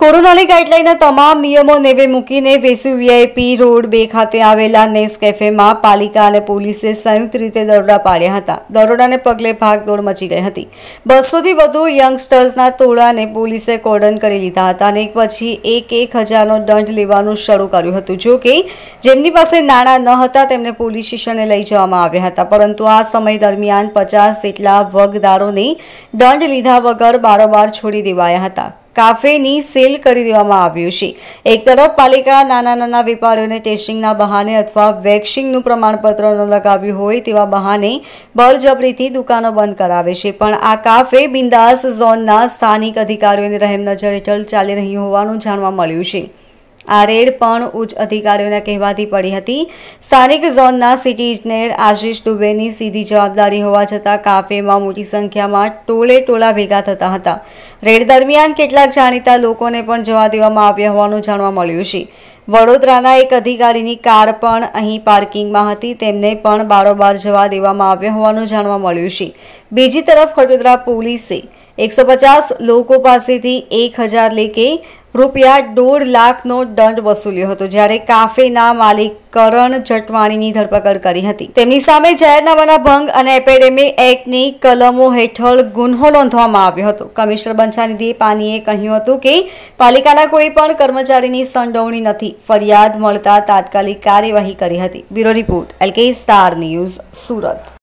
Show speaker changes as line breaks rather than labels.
કોરોનાની ગાઈડલાઈનના તમામ નિયમો નેવે મૂકીને વેસુ વીઆઈપી રોડ બે ખાતે આવેલા નેસ કેફેમાં પાલિકા અને પોલીસે સંયુક્ત રીતે દરોડા પાડ્યા હતા દરોડાને પગલે ભાગદોડ મચી ગઈ હતી બસોથી વધુ યંગસ્ટર્સના તોળાને પોલીસે કોર્ડન કરી લીધા હતા અને એક પછી એક એક હજારનો દંડ લેવાનું શરૂ કર્યું હતું જો કે જેમની પાસે નાણાં ન હતા તેમને પોલીસ સ્ટેશને લઈ જવામાં આવ્યા હતા પરંતુ આ સમય દરમિયાન પચાસ જેટલા વગદારોને દંડ લીધા વગર બારોબાર છોડી દેવાયા હતા કાફેની સેલ કરી દેવામાં આવ્યું છે એક તરફ પાલિકા નાના નાના વેપારીઓને ટેસ્ટિંગના બહાને અથવા વેક્સિંગનું પ્રમાણપત્ર ન લગાવ્યું હોય તેવા બહાને બળજબરીથી દુકાનો બંધ કરાવે છે પણ આ કાફે બિંદાસ ઝોનના સ્થાનિક અધિકારીઓની રહેમ નજર હેઠળ ચાલી રહ્યું હોવાનું જાણવા મળ્યું છે આ રેડ પણ ઉચ્ચ અધિકારીઓના કહેવાથી પડી હતી સ્થાનિક ઝોનના સિટી ઇજનેર આશીષ દુબેની સીધી જવાબદારી હોવા છતાં કાફેમાં મોટી સંખ્યામાં ટોળે ટોળા ભેગા થતા હતા રેડ દરમિયાન કેટલાક જાણીતા લોકોને પણ જવા દેવામાં આવ્યા હોવાનું જાણવા મળ્યું છે વડોદરાના એક અધિકારીની કાર પણ અહીં પાર્કિંગમાં હતી તેમને પણ બારોબાર જવા દેવામાં આવ્યા હોવાનું જાણવા મળ્યું છે બીજી તરફ ખટોદરા પોલીસે એકસો પચાસ લોકો પાસેથી એક હજાર લેકે રૂપિયા દોઢ લાખનો દંડ વસૂલ્યો હતો જ્યારે કાફેના માલિક કરણ જટવાણીની ધરપકડ કરી હતી તેમની સામે જાહેરનામાના ભંગ અને એપેડેમી એક્ટની કલમો હેઠળ ગુન્હો નોંધવામાં આવ્યો હતો કમિશનર બંછાનિધિ પાનીએ કહ્યું હતું કે પાલિકાના કોઈ પણ કર્મચારીની સંડોવણી નથી ફરિયાદ મળતા તાત્કાલિક કાર્યવાહી કરી હતી bureau report LK star news Surat